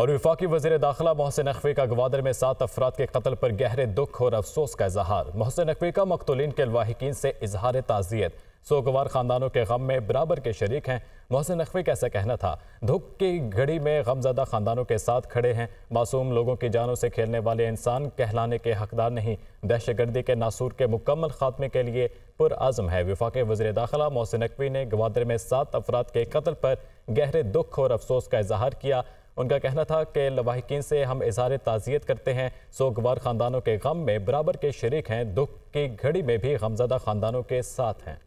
और विफाकी वजीर दाखिला मोहसिन नकवी का गवादर में सात अफराद के कत्ल पर गहरे दुख और अफसोस का इजहार मोहसिन नकवी का मकतुलिन के लवाहिकीन से इजहार ताज़ियत सोगवार खानदानों के गम में बराबर के शरीक हैं मोहसिन नकवी का ऐसा कहना था दुख की घड़ी में गमजदा खानदानों के साथ खड़े हैं मासूम लोगों की जानों से खेलने वाले इंसान कहलाने के हकदार नहीं दहशत गर्दी के नासूर के मुकम्मल खात्मे के लिए पुरज़म है विफाक वजी दाखिला मोहसिन नकवी ने गवादर में सात अफराद के कत्ल पर गहरे दुख और अफसोस का इजहार किया उनका कहना था कि लवाहकिन से हम इजहार ताज़ियत करते हैं सोगवार ख़ानदानों के गम में बराबर के शरीक हैं दुख की घड़ी में भी गमजदा ख़ानदानों के साथ हैं